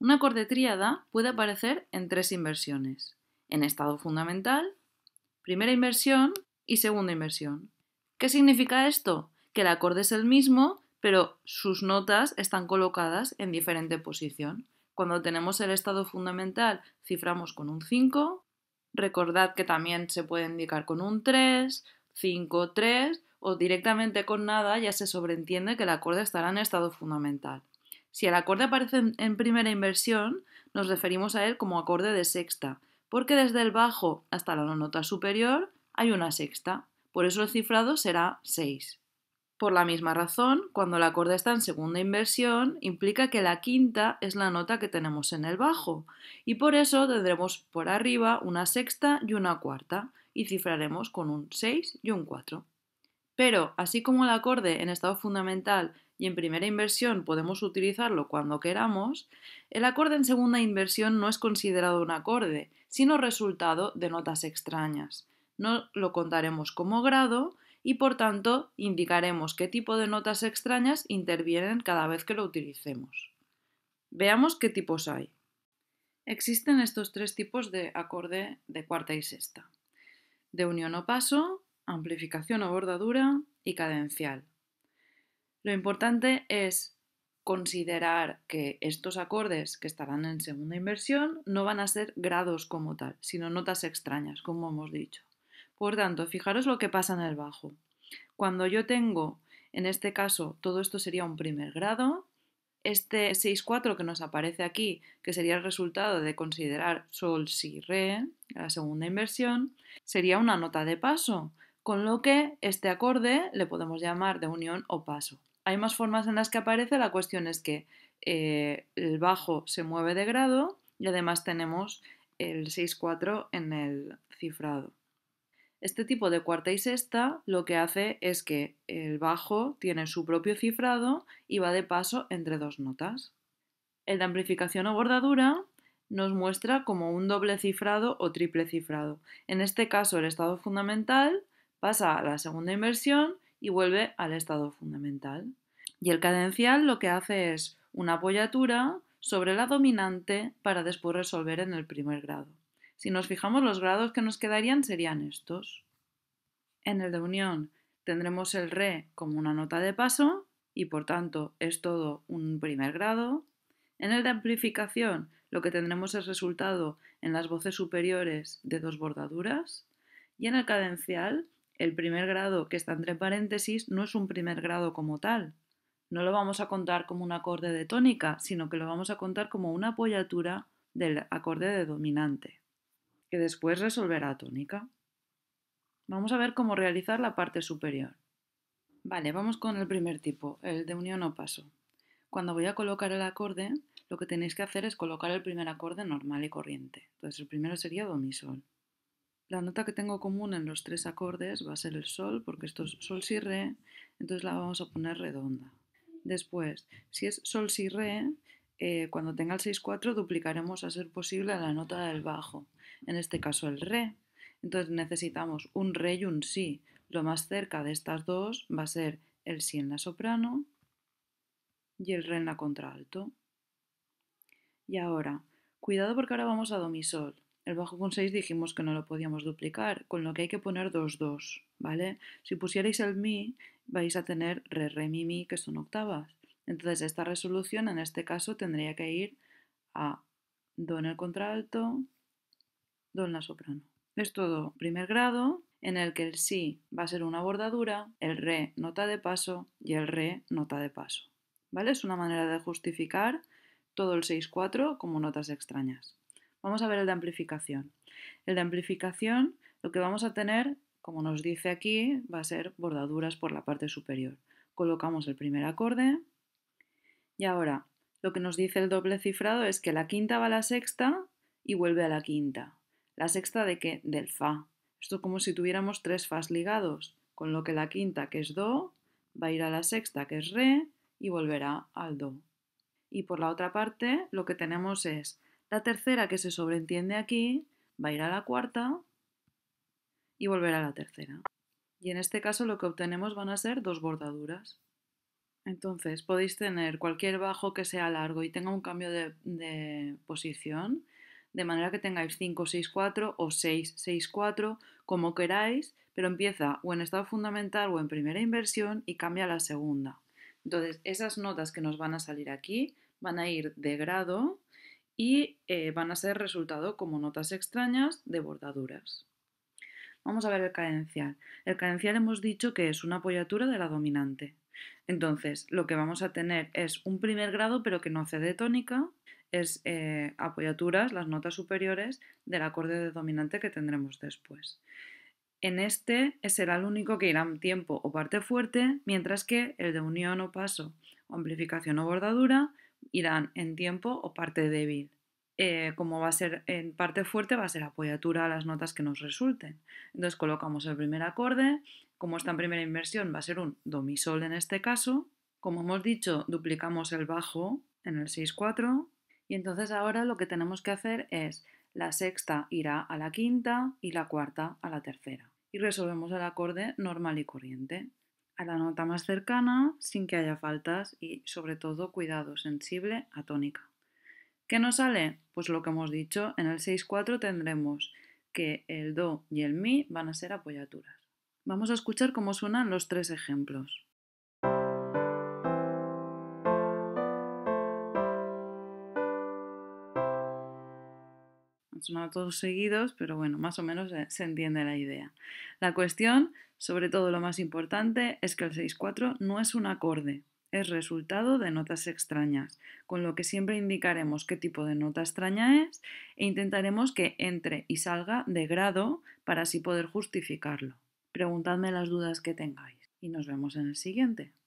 Un acorde tríada puede aparecer en tres inversiones. En estado fundamental, primera inversión y segunda inversión. ¿Qué significa esto? Que el acorde es el mismo, pero sus notas están colocadas en diferente posición. Cuando tenemos el estado fundamental, ciframos con un 5. Recordad que también se puede indicar con un 3, 5, 3 o directamente con nada, ya se sobreentiende que el acorde estará en estado fundamental. Si el acorde aparece en, primera inversión, nos referimos a él como acorde de sexta, porque desde el bajo hasta la nota superior hay una sexta, por eso el cifrado será 6. Por la misma razón, cuando el acorde está en segunda inversión, implica que la quinta es la nota que tenemos en el bajo, y por eso tendremos por arriba una sexta y una cuarta, y cifraremos con un 6 y un 4. Pero, así como el acorde en estado fundamental y en primera inversión podemos utilizarlo cuando queramos, el acorde en segunda inversión no es considerado un acorde, sino resultado de notas extrañas. No lo contaremos como grado y por tanto indicaremos qué tipo de notas extrañas intervienen cada vez que lo utilicemos. Veamos qué tipos hay. Existen estos tres tipos de acorde de cuarta y sexta. De unión o paso, amplificación o bordadura y cadencial. Lo importante es considerar que estos acordes que estarán en segunda inversión no van a ser grados como tal, sino notas extrañas, como hemos dicho. Por tanto, fijaros lo que pasa en el bajo. Cuando yo tengo, en este caso, todo esto sería un primer grado, este 6-4 que nos aparece aquí, que sería el resultado de considerar sol, si, re, la segunda inversión, sería una nota de paso, con lo que este acorde le podemos llamar de unión o paso hay más formas en las que aparece, la cuestión es que eh, el bajo se mueve de grado y además tenemos el 6-4 en el cifrado. Este tipo de cuarta y sexta lo que hace es que el bajo tiene su propio cifrado y va de paso entre dos notas. El de amplificación o bordadura nos muestra como un doble cifrado o triple cifrado. En este caso el estado fundamental pasa a la segunda inversión y vuelve al estado fundamental. Y el cadencial lo que hace es una apoyatura sobre la dominante para después resolver en el primer grado. Si nos fijamos, los grados que nos quedarían serían estos. En el de unión tendremos el re como una nota de paso y por tanto es todo un primer grado. En el de amplificación lo que tendremos es resultado en las voces superiores de dos bordaduras y en el cadencial el primer grado que está entre paréntesis no es un primer grado como tal. No lo vamos a contar como un acorde de tónica, sino que lo vamos a contar como una apoyatura del acorde de dominante, que después resolverá tónica. Vamos a ver cómo realizar la parte superior. Vale, vamos con el primer tipo, el de unión o paso. Cuando voy a colocar el acorde, lo que tenéis que hacer es colocar el primer acorde normal y corriente. Entonces el primero sería do mi sol la nota que tengo común en los tres acordes va a ser el sol, porque esto es sol, si, re, entonces la vamos a poner redonda. Después, si es sol, si, re, eh, cuando tenga el 6-4 duplicaremos a ser posible la nota del bajo, en este caso el re. Entonces necesitamos un re y un si. Lo más cerca de estas dos va a ser el si en la soprano y el re en la contralto. Y ahora, cuidado porque ahora vamos a do mi sol. El bajo con 6 dijimos que no lo podíamos duplicar, con lo que hay que poner dos dos, ¿vale? Si pusierais el mi, vais a tener re, re, mi, mi, que son octavas. Entonces esta resolución en este caso tendría que ir a do en el contralto, do en la soprano. Es todo primer grado, en el que el si va a ser una bordadura, el re nota de paso y el re nota de paso. ¿Vale? Es una manera de justificar todo el 6-4 como notas extrañas. Vamos a ver el de amplificación. El de amplificación lo que vamos a tener, como nos dice aquí, va a ser bordaduras por la parte superior. Colocamos el primer acorde y ahora lo que nos dice el doble cifrado es que la quinta va a la sexta y vuelve a la quinta. ¿La sexta de qué? Del fa. Esto es como si tuviéramos tres fas ligados, con lo que la quinta, que es do, va a ir a la sexta, que es re, y volverá al do. Y por la otra parte, lo que tenemos es la tercera que se sobreentiende aquí va a ir a la cuarta y volver a la tercera. Y en este caso lo que obtenemos van a ser dos bordaduras. Entonces podéis tener cualquier bajo que sea largo y tenga un cambio de, posición, de manera que tengáis 5, 6, 4 o 6, 6, 4, como queráis, pero empieza o en estado fundamental o en primera inversión y cambia a la segunda. Entonces esas notas que nos van a salir aquí van a ir de grado y eh, van a ser resultado como notas extrañas de bordaduras. Vamos a ver el cadencial. El cadencial hemos dicho que es una apoyatura de la dominante. Entonces, lo que vamos a tener es un primer grado, pero que no de tónica, es eh, apoyaturas, las notas superiores del acorde de dominante que tendremos después. En este será el único que irá tiempo o parte fuerte, mientras que el de unión o paso amplificación o bordadura irán en tiempo o parte débil. Eh, como va a ser en parte fuerte, va a ser apoyatura a las notas que nos resulten. Entonces colocamos el primer acorde, como está en primera inversión, va a ser un do mi sol en este caso. Como hemos dicho, duplicamos el bajo en el 6-4 y entonces ahora lo que tenemos que hacer es la sexta irá a la quinta y la cuarta a la tercera. Y resolvemos el acorde normal y corriente a la nota más cercana sin que haya faltas y sobre todo cuidado, sensible a tónica. ¿Qué nos sale? Pues lo que hemos dicho, en el 6-4 tendremos que el do y el mi van a ser apoyaturas. Vamos a escuchar cómo suenan los tres ejemplos. no todos seguidos, pero bueno, más o menos eh, se entiende la idea. La cuestión, sobre todo lo más importante, es que el 6-4 no es un acorde, es resultado de notas extrañas, con lo que siempre indicaremos qué tipo de nota extraña es e intentaremos que entre y salga de grado para así poder justificarlo. Preguntadme las dudas que tengáis y nos vemos en el siguiente.